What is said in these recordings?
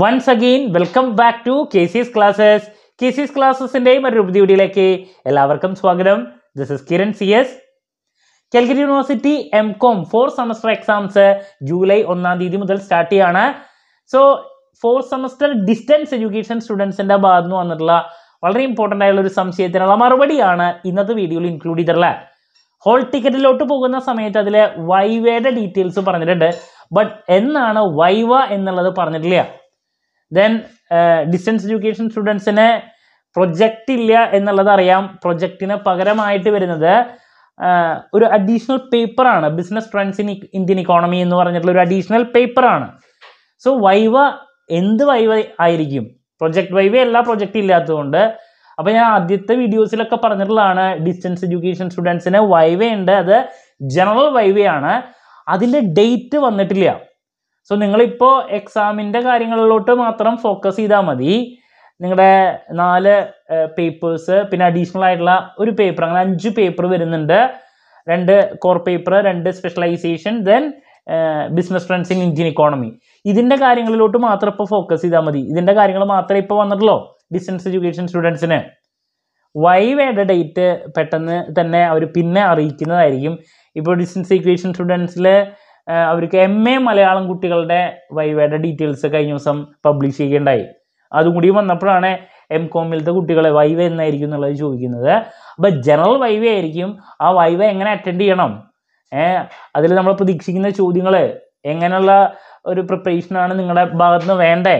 once again welcome back to K C S classes K C S ക്ലാസ്സസിൻ്റെയും ഒരു പുതിയ എല്ലാവർക്കും സ്വാഗതം this is Kiran C S Calicut university M com four semester exams July ഒന്നാം തീയതി മുതൽ സ്റ്റാർട്ട് ചെയ്യാണ് so four semester distance education സ്റ്റുഡൻസിൻ്റെ ഭാഗത്തു നിന്ന് വന്നിട്ടുള്ള വളരെ ഇമ്പോർട്ടൻ്റ് ആയുള്ള ഒരു സംശയത്തിനുള്ള മറുപടിയാണ് ഇന്നത്തെ വീഡിയോയിൽ ഇൻക്ലൂഡ് ചെയ്തിട്ടുള്ളത് ഹോൾ ടിക്കറ്റിലോട്ട് പോകുന്ന സമയത്ത് അതിലെ വൈവയുടെ ഡീറ്റെയിൽസ് പറഞ്ഞിട്ടുണ്ട് ബട്ട് എന്നാണ് വൈവ എന്നുള്ളത് പറഞ്ഞിട്ടില്ല ദെൻ ഡിസ്റ്റൻസ് എഡ്യൂക്കേഷൻ സ്റ്റുഡൻസിന് പ്രൊജക്റ്റ് ഇല്ല എന്നുള്ളത് അറിയാം പ്രൊജക്റ്റിന് പകരമായിട്ട് വരുന്നത് ഒരു അഡീഷണൽ പേപ്പറാണ് business trends in Indian economy എന്ന് പറഞ്ഞിട്ടുള്ള ഒരു അഡീഷണൽ പേപ്പറാണ് സോ വൈവ എന്ത് വൈവ ആയിരിക്കും പ്രൊജക്ട് വൈവ എല്ലാ പ്രൊജക്റ്റ് ഇല്ലാത്തതുകൊണ്ട് അപ്പോൾ ഞാൻ ആദ്യത്തെ വീഡിയോസിലൊക്കെ പറഞ്ഞിട്ടുള്ളതാണ് ഡിസ്റ്റൻസ് എഡ്യൂക്കേഷൻ സ്റ്റുഡൻസിന് വൈവയുണ്ട് അത് ജനറൽ വൈവയാണ് അതിൻ്റെ ഡേറ്റ് വന്നിട്ടില്ല സോ നിങ്ങളിപ്പോൾ എക്സാമിൻ്റെ കാര്യങ്ങളിലോട്ട് മാത്രം ഫോക്കസ് ചെയ്താൽ മതി നിങ്ങളുടെ നാല് പേപ്പേഴ്സ് പിന്നെ അഡീഷണൽ ആയിട്ടുള്ള ഒരു പേപ്പർ അങ്ങനെ അഞ്ച് പേപ്പർ വരുന്നുണ്ട് രണ്ട് കോർ പേപ്പർ രണ്ട് specialisation then business trends in Indian economy ഇതിൻ്റെ കാര്യങ്ങളിലോട്ട് മാത്രം ഇപ്പോൾ ഫോക്കസ് ചെയ്താൽ മതി ഇതിൻ്റെ കാര്യങ്ങൾ മാത്രമേ ഇപ്പോൾ വന്നിട്ടുള്ളൂ ഡിസ്റ്റൻസ് എഡ്യൂക്കേഷൻ സ്റ്റുഡൻസിന് വേണ്ട ഡേറ്റ് പെട്ടെന്ന് തന്നെ അവർ പിന്നെ അറിയിക്കുന്നതായിരിക്കും ഇപ്പോൾ ഡിസ്റ്റൻസ് എഡ്യൂക്കേഷൻ സ്റ്റുഡൻസിൽ അവർക്ക് എം എ മലയാളം കുട്ടികളുടെ വൈവയുടെ ഡീറ്റെയിൽസ് കഴിഞ്ഞ ദിവസം പബ്ലിഷ് ചെയ്യുകയുണ്ടായി അതും കൂടി വന്നപ്പോഴാണ് എം കോമിലത്തെ കുട്ടികളെ വൈവ എന്നായിരിക്കും എന്നുള്ളത് ചോദിക്കുന്നത് അപ്പോൾ ജനറൽ വൈവ ആയിരിക്കും ആ വൈവ എങ്ങനെ അറ്റൻഡ് ചെയ്യണം അതിൽ നമ്മൾ പ്രതീക്ഷിക്കുന്ന ചോദ്യങ്ങൾ എങ്ങനെയുള്ള ഒരു പ്രിപ്പറേഷനാണ് നിങ്ങളുടെ ഭാഗത്ത് നിന്ന് വേണ്ടേ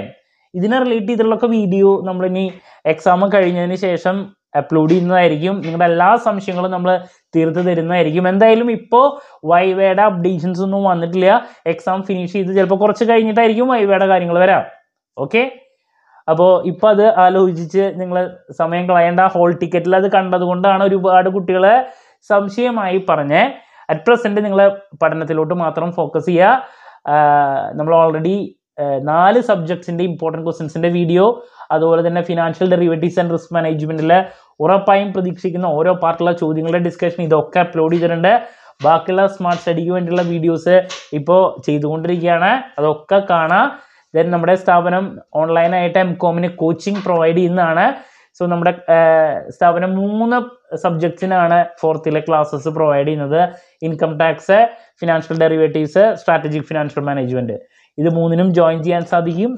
ഇതിനെ റിലേറ്റ് ചെയ്തിട്ടുള്ള വീഡിയോ നമ്മളിനി എക്സാം കഴിഞ്ഞതിന് ശേഷം അപ്ലോഡ് ചെയ്യുന്നതായിരിക്കും നിങ്ങളുടെ എല്ലാ സംശയങ്ങളും നമ്മൾ തീർത്ത് തരുന്നതായിരിക്കും എന്തായാലും ഇപ്പോൾ വൈവയുടെ അപ്ഡേഷൻസ് ഒന്നും വന്നിട്ടില്ല എക്സാം ഫിനിഷ് ചെയ്ത് ചിലപ്പോൾ കുറച്ച് കഴിഞ്ഞിട്ടായിരിക്കും വൈവയുടെ കാര്യങ്ങൾ വരാം ഓക്കെ അപ്പോൾ ഇപ്പം അത് ആലോചിച്ച് നിങ്ങൾ സമയം കളയേണ്ട ഹോൾ ടിക്കറ്റിൽ അത് കണ്ടതുകൊണ്ടാണ് ഒരുപാട് കുട്ടികളെ സംശയമായി പറഞ്ഞ് അറ്റ് പ്രസൻറ്റ് നിങ്ങൾ പഠനത്തിലോട്ട് മാത്രം ഫോക്കസ് ചെയ്യുക നമ്മൾ ഓൾറെഡി നാല് സബ്ജക്ട്സിൻ്റെ ഇമ്പോർട്ടൻറ്റ് ക്വസ്റ്റ്യൻസിൻ്റെ വീഡിയോ അതുപോലെ തന്നെ ഫിനാൻഷ്യൽ ഡെറിവേറ്റീവ്സ് ആൻഡ് റിസ്ക് മാനേജ്മെൻറ്റിലെ ഉറപ്പായും പ്രതീക്ഷിക്കുന്ന ഓരോ പാർട്ടിലുള്ള ചോദ്യങ്ങളുടെ ഡിസ്കഷൻ ഇതൊക്കെ അപ്ലോഡ് ചെയ്തിട്ടുണ്ട് ബാക്കിയുള്ള സ്മാർട്ട് സ്റ്റഡിക്ക് വേണ്ടിയുള്ള വീഡിയോസ് ഇപ്പോൾ ചെയ്തുകൊണ്ടിരിക്കുകയാണ് അതൊക്കെ കാണാം ദെൻ നമ്മുടെ സ്ഥാപനം ഓൺലൈനായിട്ട് എം കോമിന് കോച്ചിങ് പ്രൊവൈഡ് ചെയ്യുന്നതാണ് സോ നമ്മുടെ സ്ഥാപനം മൂന്ന് സബ്ജക്ട്സിനാണ് ഫോർത്തിലെ ക്ലാസ്സസ് പ്രൊവൈഡ് ചെയ്യുന്നത് income tax financial derivatives strategic financial management ഇത് മൂന്നിനും ജോയിൻ ചെയ്യാൻ സാധിക്കും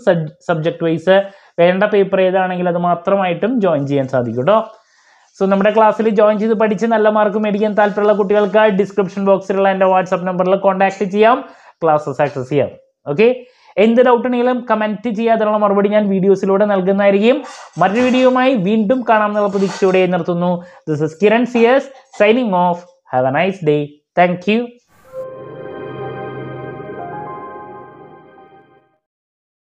സബ്ജക്ട് വൈസ് വേണ്ട പേപ്പർ ഏതാണെങ്കിൽ അത് മാത്രമായിട്ടും ജോയിൻ ചെയ്യാൻ സാധിക്കും കേട്ടോ സോ നമ്മുടെ ക്ലാസ്സിൽ ജോയിൻ ചെയ്ത് പഠിച്ച് നല്ല മാർക്ക് മേടിക്കാൻ താല്പര്യമുള്ള കുട്ടികൾക്ക് ഡിസ്ക്രിപ്ഷൻ ബോക്സിലുള്ള എൻ്റെ വാട്സപ്പ് നമ്പറിൽ കോൺടാക്ട് ചെയ്യാം ക്ലാസ്സസ് ആക്സസ് ചെയ്യാം ഓക്കെ എന്ത് ഡൗട്ട് ഉണ്ടെങ്കിലും കമൻറ്റ് ചെയ്യാതെയുള്ള മറുപടി ഞാൻ വീഡിയോസിലൂടെ നൽകുന്നതായിരിക്കും മറ്റൊരു വീഡിയോയുമായി വീണ്ടും കാണാമെന്നുള്ള പ്രതീക്ഷയോടെ നിർത്തുന്നു ദിസ് ഇസ് കിരൺ സിയേഴ്സ് signing off have a nice day thank U